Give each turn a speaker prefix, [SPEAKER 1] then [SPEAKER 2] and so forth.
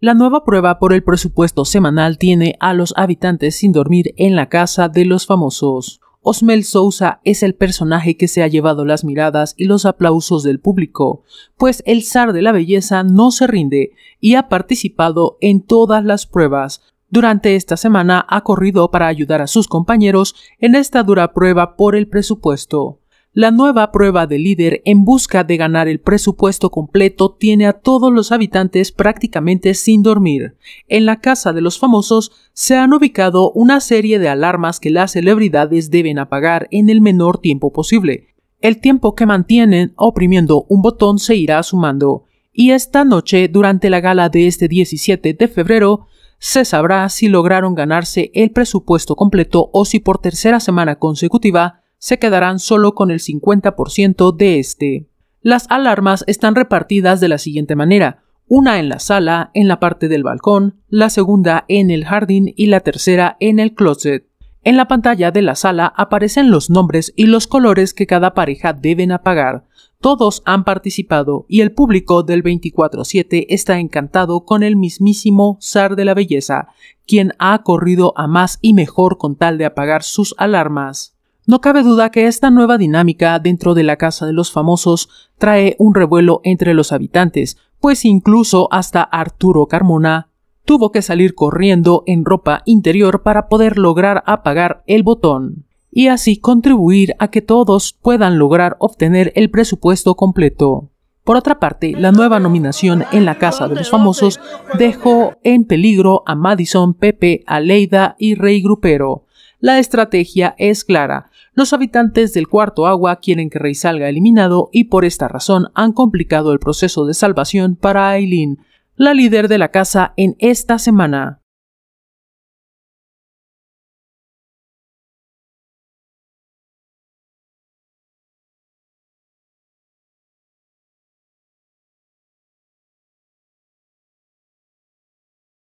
[SPEAKER 1] La nueva prueba por el presupuesto semanal tiene a los habitantes sin dormir en la casa de los famosos. Osmel Sousa es el personaje que se ha llevado las miradas y los aplausos del público, pues el zar de la belleza no se rinde y ha participado en todas las pruebas, durante esta semana ha corrido para ayudar a sus compañeros en esta dura prueba por el presupuesto. La nueva prueba de líder en busca de ganar el presupuesto completo tiene a todos los habitantes prácticamente sin dormir. En la casa de los famosos se han ubicado una serie de alarmas que las celebridades deben apagar en el menor tiempo posible. El tiempo que mantienen oprimiendo un botón se irá sumando. Y esta noche, durante la gala de este 17 de febrero, se sabrá si lograron ganarse el presupuesto completo o si por tercera semana consecutiva se quedarán solo con el 50% de este. Las alarmas están repartidas de la siguiente manera, una en la sala, en la parte del balcón, la segunda en el jardín y la tercera en el closet. En la pantalla de la sala aparecen los nombres y los colores que cada pareja deben apagar, todos han participado y el público del 24-7 está encantado con el mismísimo zar de la belleza, quien ha corrido a más y mejor con tal de apagar sus alarmas. No cabe duda que esta nueva dinámica dentro de la casa de los famosos trae un revuelo entre los habitantes, pues incluso hasta Arturo Carmona tuvo que salir corriendo en ropa interior para poder lograr apagar el botón y así contribuir a que todos puedan lograr obtener el presupuesto completo. Por otra parte, la nueva nominación en la Casa de los Famosos dejó en peligro a Madison, Pepe, Aleida y Rey Grupero. La estrategia es clara. Los habitantes del cuarto agua quieren que Rey salga eliminado y por esta razón han complicado el proceso de salvación para Aileen, la líder de la casa en esta semana.